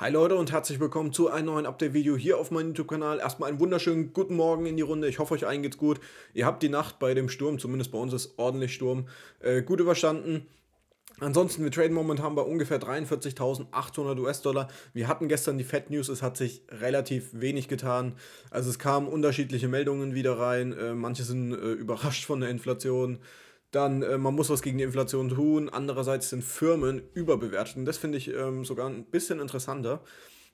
Hi Leute und herzlich willkommen zu einem neuen Update-Video hier auf meinem YouTube-Kanal. Erstmal einen wunderschönen guten Morgen in die Runde. Ich hoffe, euch allen geht's gut. Ihr habt die Nacht bei dem Sturm, zumindest bei uns ist ordentlich Sturm, äh, gut überstanden. Ansonsten, wir traden momentan bei ungefähr 43.800 US-Dollar. Wir hatten gestern die Fed News, es hat sich relativ wenig getan. Also es kamen unterschiedliche Meldungen wieder rein. Äh, manche sind äh, überrascht von der Inflation dann äh, man muss was gegen die Inflation tun. Andererseits sind Firmen überbewertet. Und das finde ich ähm, sogar ein bisschen interessanter,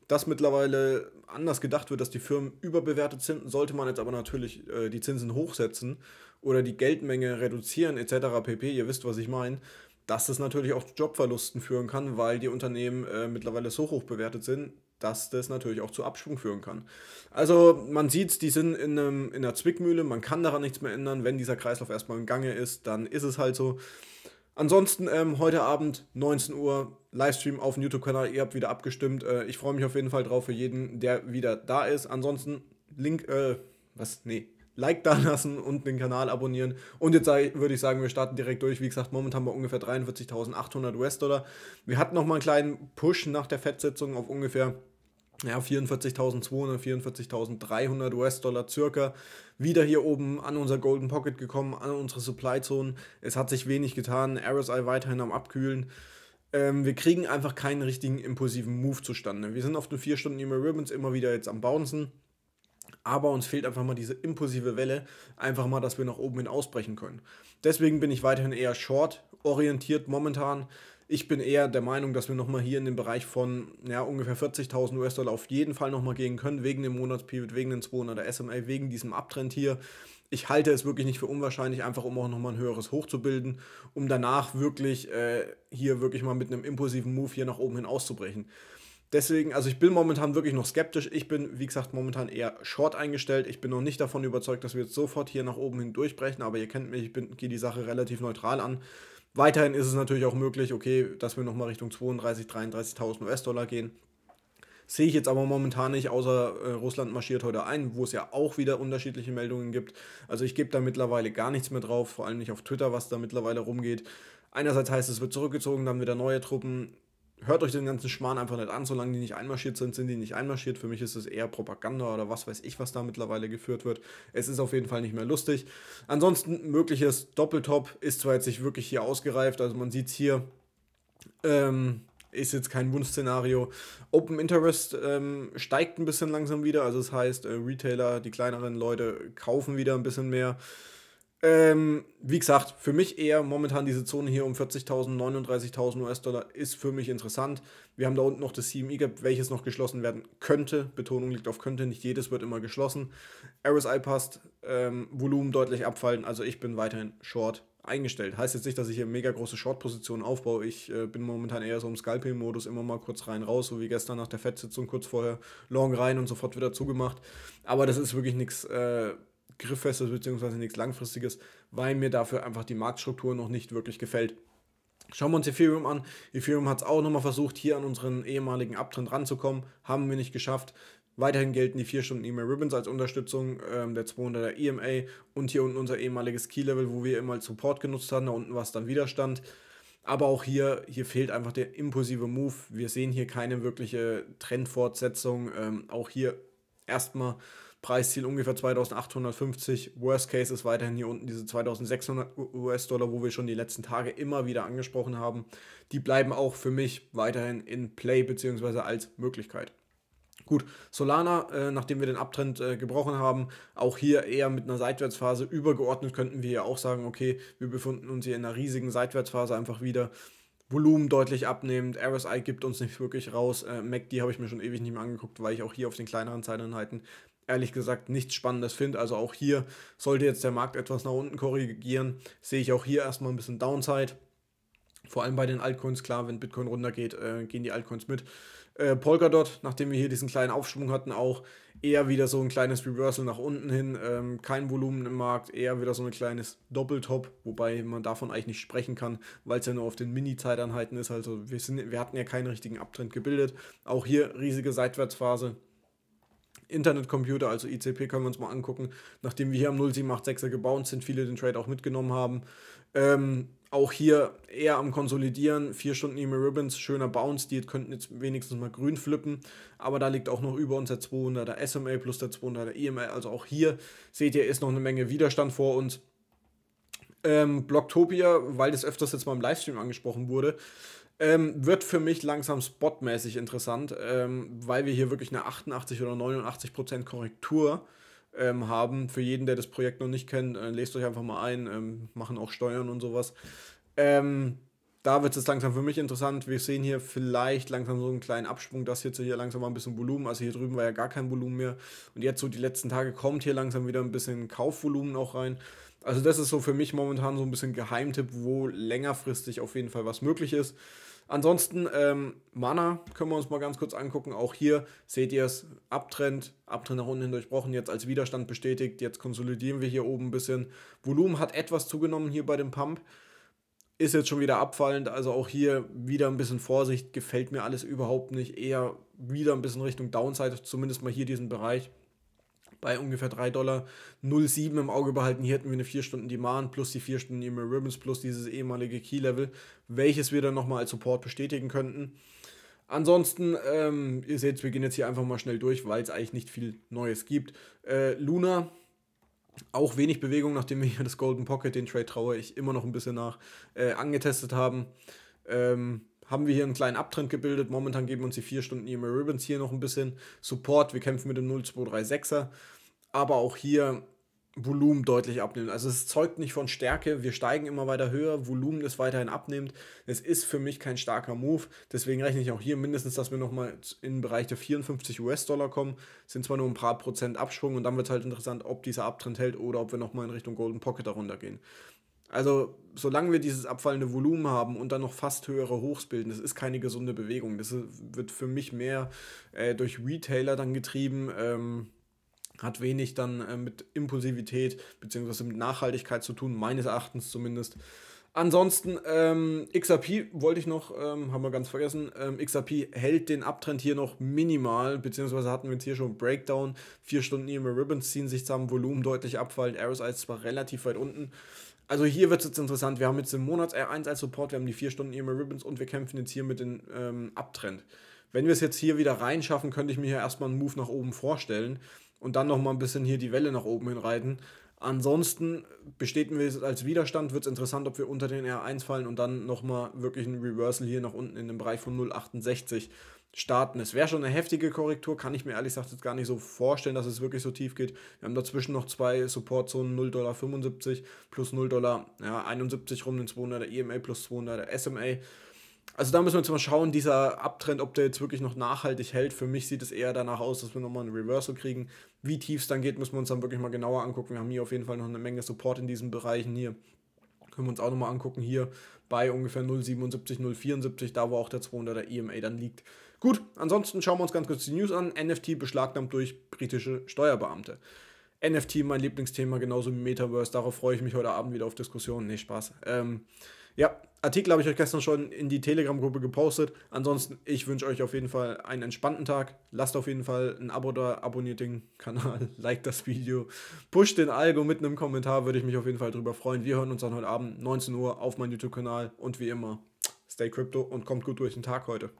dass mittlerweile anders gedacht wird, dass die Firmen überbewertet sind. Sollte man jetzt aber natürlich äh, die Zinsen hochsetzen oder die Geldmenge reduzieren etc. pp. Ihr wisst, was ich meine. Dass das natürlich auch zu Jobverlusten führen kann, weil die Unternehmen äh, mittlerweile so hoch bewertet sind, dass das natürlich auch zu Abschwung führen kann. Also man sieht, die sind in, einem, in einer Zwickmühle, man kann daran nichts mehr ändern. Wenn dieser Kreislauf erstmal im Gange ist, dann ist es halt so. Ansonsten ähm, heute Abend 19 Uhr Livestream auf dem YouTube-Kanal. Ihr habt wieder abgestimmt. Äh, ich freue mich auf jeden Fall drauf für jeden, der wieder da ist. Ansonsten Link, äh, was? Nee, Like da lassen und den Kanal abonnieren. Und jetzt würde ich sagen, wir starten direkt durch. Wie gesagt, momentan bei ungefähr 43.800 US-Dollar. Wir hatten nochmal einen kleinen Push nach der Fettsitzung auf ungefähr ja, 44.200, 44.300 US-Dollar circa. Wieder hier oben an unser Golden Pocket gekommen, an unsere Supply Zone. Es hat sich wenig getan. RSI weiterhin am Abkühlen. Ähm, wir kriegen einfach keinen richtigen impulsiven Move zustande. Wir sind auf den 4 Stunden immer Ribbons immer wieder jetzt am Bouncen. Aber uns fehlt einfach mal diese impulsive Welle, einfach mal, dass wir nach oben hin ausbrechen können. Deswegen bin ich weiterhin eher short orientiert momentan. Ich bin eher der Meinung, dass wir nochmal hier in den Bereich von ja, ungefähr 40.000 US-Dollar auf jeden Fall nochmal gehen können, wegen dem Monatspivot, wegen den 200 SMA, wegen diesem Abtrend hier. Ich halte es wirklich nicht für unwahrscheinlich, einfach um auch nochmal ein höheres Hoch zu bilden, um danach wirklich äh, hier wirklich mal mit einem impulsiven Move hier nach oben hin auszubrechen. Deswegen, also ich bin momentan wirklich noch skeptisch. Ich bin, wie gesagt, momentan eher short eingestellt. Ich bin noch nicht davon überzeugt, dass wir jetzt sofort hier nach oben hin durchbrechen, aber ihr kennt mich, ich gehe die Sache relativ neutral an. Weiterhin ist es natürlich auch möglich, okay, dass wir nochmal Richtung 32.000, 33.000 US-Dollar gehen. Sehe ich jetzt aber momentan nicht, außer äh, Russland marschiert heute ein, wo es ja auch wieder unterschiedliche Meldungen gibt. Also ich gebe da mittlerweile gar nichts mehr drauf, vor allem nicht auf Twitter, was da mittlerweile rumgeht. Einerseits heißt es, es, wird zurückgezogen, dann wieder neue Truppen hört euch den ganzen Schmarrn einfach nicht an, solange die nicht einmarschiert sind, sind die nicht einmarschiert. Für mich ist es eher Propaganda oder was weiß ich, was da mittlerweile geführt wird. Es ist auf jeden Fall nicht mehr lustig. Ansonsten mögliches Doppeltop ist zwar jetzt nicht wirklich hier ausgereift, also man sieht es hier. Ähm, ist jetzt kein Wunschszenario. Open Interest ähm, steigt ein bisschen langsam wieder, also das heißt, äh, Retailer, die kleineren Leute kaufen wieder ein bisschen mehr. Ähm, wie gesagt, für mich eher momentan diese Zone hier um 40.000, 39.000 US-Dollar ist für mich interessant. Wir haben da unten noch das CME Gap, welches noch geschlossen werden könnte. Betonung liegt auf könnte, nicht jedes wird immer geschlossen. RSI passt, ähm, Volumen deutlich abfallen, also ich bin weiterhin short eingestellt. Heißt jetzt nicht, dass ich hier mega große Short-Positionen aufbaue. Ich äh, bin momentan eher so im Scalping-Modus, immer mal kurz rein, raus, so wie gestern nach der Fettsitzung, kurz vorher long rein und sofort wieder zugemacht. Aber das ist wirklich nichts. Äh, Grifffestes beziehungsweise nichts Langfristiges, weil mir dafür einfach die Marktstruktur noch nicht wirklich gefällt. Schauen wir uns Ethereum an. Ethereum hat es auch nochmal versucht, hier an unseren ehemaligen Abtrend ranzukommen. Haben wir nicht geschafft. Weiterhin gelten die 4-Stunden-E-Mail-Ribbons als Unterstützung, ähm, der 200er EMA und hier unten unser ehemaliges Key-Level, wo wir immer als Support genutzt haben. Da unten war es dann Widerstand. Aber auch hier, hier fehlt einfach der impulsive Move. Wir sehen hier keine wirkliche Trendfortsetzung. Ähm, auch hier erstmal Preisziel ungefähr 2850. Worst Case ist weiterhin hier unten diese 2600 US-Dollar, wo wir schon die letzten Tage immer wieder angesprochen haben. Die bleiben auch für mich weiterhin in Play bzw. als Möglichkeit. Gut, Solana, äh, nachdem wir den Abtrend äh, gebrochen haben, auch hier eher mit einer Seitwärtsphase übergeordnet könnten wir ja auch sagen, okay, wir befinden uns hier in einer riesigen Seitwärtsphase einfach wieder. Volumen deutlich abnehmend, RSI gibt uns nicht wirklich raus, äh, MACD habe ich mir schon ewig nicht mehr angeguckt, weil ich auch hier auf den kleineren Zeiteinheiten ehrlich gesagt nichts Spannendes finde. Also auch hier sollte jetzt der Markt etwas nach unten korrigieren, sehe ich auch hier erstmal ein bisschen Downside. Vor allem bei den Altcoins, klar, wenn Bitcoin runtergeht, äh, gehen die Altcoins mit. Äh, Polkadot, nachdem wir hier diesen kleinen Aufschwung hatten, auch eher wieder so ein kleines Reversal nach unten hin, ähm, kein Volumen im Markt, eher wieder so ein kleines Doppeltop, wobei man davon eigentlich nicht sprechen kann, weil es ja nur auf den Mini-Zeiteinheiten ist. Also wir, sind, wir hatten ja keinen richtigen Abtrend gebildet. Auch hier riesige Seitwärtsphase, Internetcomputer, also ICP, können wir uns mal angucken. Nachdem wir hier am 0786er gebounced sind, viele den Trade auch mitgenommen haben. Ähm, auch hier eher am Konsolidieren. Vier Stunden E-Mail Ribbons, schöner Bounce. Die könnten jetzt wenigstens mal grün flippen. Aber da liegt auch noch über uns der 200er SMA plus der 200er EMA. Also auch hier seht ihr, ist noch eine Menge Widerstand vor uns. Ähm, Blocktopia, weil das öfters jetzt mal im Livestream angesprochen wurde, ähm, wird für mich langsam spotmäßig interessant, ähm, weil wir hier wirklich eine 88 oder 89 Prozent Korrektur ähm, haben. Für jeden, der das Projekt noch nicht kennt, äh, lest euch einfach mal ein, ähm, machen auch Steuern und sowas. Ähm, da wird es langsam für mich interessant. Wir sehen hier vielleicht langsam so einen kleinen Absprung, dass jetzt hier langsam mal ein bisschen Volumen, also hier drüben war ja gar kein Volumen mehr. Und jetzt so die letzten Tage kommt hier langsam wieder ein bisschen Kaufvolumen auch rein. Also das ist so für mich momentan so ein bisschen Geheimtipp, wo längerfristig auf jeden Fall was möglich ist. Ansonsten, ähm, Mana können wir uns mal ganz kurz angucken. Auch hier seht ihr es, Abtrend, Abtrend nach unten hin durchbrochen, jetzt als Widerstand bestätigt. Jetzt konsolidieren wir hier oben ein bisschen. Volumen hat etwas zugenommen hier bei dem Pump. Ist jetzt schon wieder abfallend, also auch hier wieder ein bisschen Vorsicht. Gefällt mir alles überhaupt nicht. Eher wieder ein bisschen Richtung Downside, zumindest mal hier diesen Bereich bei ungefähr 3 Dollar 07 im Auge behalten. Hier hätten wir eine 4 Stunden Demand plus die 4 Stunden EMA Ribbons plus dieses ehemalige Key Level, welches wir dann nochmal als Support bestätigen könnten. Ansonsten, ähm, ihr seht, wir gehen jetzt hier einfach mal schnell durch, weil es eigentlich nicht viel Neues gibt. Äh, Luna, auch wenig Bewegung, nachdem wir hier das Golden Pocket, den Trade traue ich immer noch ein bisschen nach, äh, angetestet haben. Ähm, haben wir hier einen kleinen Abtrend gebildet. Momentan geben uns die 4 Stunden EMA Ribbons hier noch ein bisschen Support. Wir kämpfen mit dem 0236er. Aber auch hier Volumen deutlich abnehmen. Also es zeugt nicht von Stärke, wir steigen immer weiter höher, Volumen ist weiterhin abnimmt. Es ist für mich kein starker Move, deswegen rechne ich auch hier mindestens, dass wir nochmal in den Bereich der 54 US-Dollar kommen. sind zwar nur ein paar Prozent Abschwung und dann wird es halt interessant, ob dieser Abtrend hält oder ob wir nochmal in Richtung Golden Pocket darunter gehen. Also solange wir dieses abfallende Volumen haben und dann noch fast höhere Hochs bilden, das ist keine gesunde Bewegung. Das wird für mich mehr äh, durch Retailer dann getrieben. Ähm, hat wenig dann äh, mit Impulsivität bzw. mit Nachhaltigkeit zu tun, meines Erachtens zumindest. Ansonsten, ähm, XRP wollte ich noch, ähm, haben wir ganz vergessen. Ähm, XRP hält den Abtrend hier noch minimal, beziehungsweise hatten wir jetzt hier schon Breakdown. Vier Stunden EMA Ribbons ziehen sich zusammen, Volumen deutlich abfallen. RSI ist zwar relativ weit unten. Also hier wird es jetzt interessant. Wir haben jetzt den Monats R1 als Support, wir haben die vier Stunden EMA Ribbons und wir kämpfen jetzt hier mit dem ähm, Abtrend. Wenn wir es jetzt hier wieder reinschaffen, könnte ich mir hier erstmal einen Move nach oben vorstellen und dann nochmal ein bisschen hier die Welle nach oben hinreiten. Ansonsten bestätigen wir es als Widerstand, wird es interessant, ob wir unter den R1 fallen und dann nochmal wirklich ein Reversal hier nach unten in den Bereich von 0,68 starten. Es wäre schon eine heftige Korrektur, kann ich mir ehrlich gesagt jetzt gar nicht so vorstellen, dass es wirklich so tief geht. Wir haben dazwischen noch zwei Supportzonen, 0,75 plus 0,71 ja, rum, den 200er EMA plus 200er SMA also da müssen wir jetzt mal schauen, dieser Abtrend, ob der jetzt wirklich noch nachhaltig hält. Für mich sieht es eher danach aus, dass wir nochmal einen Reversal kriegen. Wie tief es dann geht, müssen wir uns dann wirklich mal genauer angucken. Wir haben hier auf jeden Fall noch eine Menge Support in diesen Bereichen hier. Können wir uns auch nochmal angucken, hier bei ungefähr 0,77, 0,74, da wo auch der 200er EMA dann liegt. Gut, ansonsten schauen wir uns ganz kurz die News an. NFT beschlagnahmt durch britische Steuerbeamte. NFT mein Lieblingsthema, genauso wie Metaverse. Darauf freue ich mich heute Abend wieder auf Diskussionen. Nee, Spaß. Ähm, ja, Artikel habe ich euch gestern schon in die Telegram-Gruppe gepostet. Ansonsten, ich wünsche euch auf jeden Fall einen entspannten Tag. Lasst auf jeden Fall ein Abo da, abonniert den Kanal, liked das Video, pusht den Algo mit einem Kommentar, würde ich mich auf jeden Fall drüber freuen. Wir hören uns dann heute Abend 19 Uhr auf meinem YouTube-Kanal und wie immer, stay crypto und kommt gut durch den Tag heute.